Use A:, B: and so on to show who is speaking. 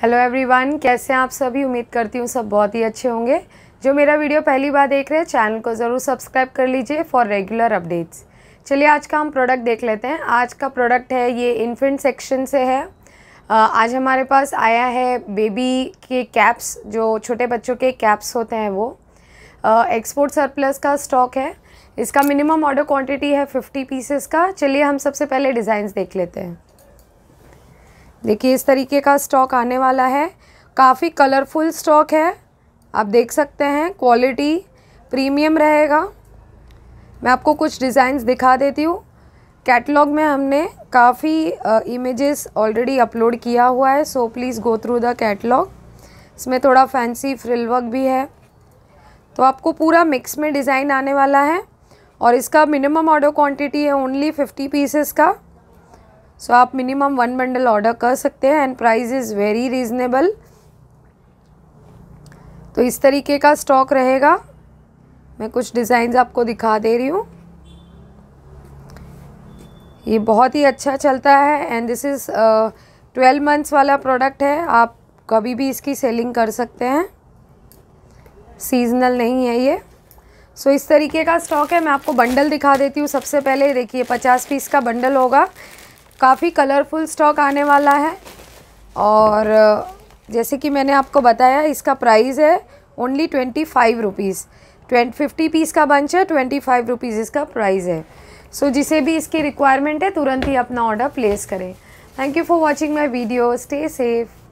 A: hello everyone कैसे हैं आप सभी उम्मीद करती हूँ सब बहुत ही अच्छे होंगे जो मेरा वीडियो पहली बार देख रहे हैं चैनल को ज़रूर सब्सक्राइब कर लीजिए फॉर रेगुलर अपडेट्स चलिए आज का हम प्रोडक्ट देख लेते हैं आज का प्रोडक्ट है ये इन्फेंट सेक्शन से है आज हमारे पास आया है बेबी के कैप्स जो छोटे बच्चों के कैप्स होते हैं वो एक्सपोर्ट सरप्लस का स्टॉक है इसका मिनिमम ऑर्डर क्वांटिटी है 50 पीसेस का चलिए हम सबसे पहले डिज़ाइंस देख लेते हैं देखिए इस तरीके का स्टॉक आने वाला है काफ़ी कलरफुल स्टॉक है आप देख सकते हैं क्वालिटी प्रीमियम रहेगा मैं आपको कुछ डिज़ाइंस दिखा देती हूँ कैटलॉग में हमने काफ़ी इमेजेस ऑलरेडी अपलोड किया हुआ है so please go through the catalogue इसमें थोड़ा फैंसी फ्रिल वर्क भी है तो आपको पूरा मिक्स में डिज़ाइन आने वाला है और इसका मिनिमम ऑर्डर क्वांटिटी है ओनली फिफ्टी पीसेस का सो आप मिनिमम वन बंडल ऑर्डर कर सकते हैं and price is very reasonable तो इस तरीके का स्टॉक रहेगा मैं कुछ डिज़ाइंस आपको दिखा दे रही हूँ ये बहुत ही अच्छा चलता है and this is twelve months वाला प्रोडक्ट है आप कभी भी इसकी सेलिंग कर सकते हैं सीजनल नहीं है ये सो so, इस तरीके का स्टॉक है मैं आपको बंडल दिखा देती हूँ सबसे पहले देखिए पचास पीस का बंडल होगा काफ़ी कलरफुल स्टॉक आने वाला है और जैसे कि मैंने आपको बताया इसका प्राइस है only twenty five rupees twenty fifty piece का बंच है ट्वेंटी फाइव रुपीज़ इसका प्राइस है सो so, जिसे भी इसकी रिक्वायरमेंट है तुरंत ही अपना ऑर्डर प्लेस करें thank you for watching my video stay safe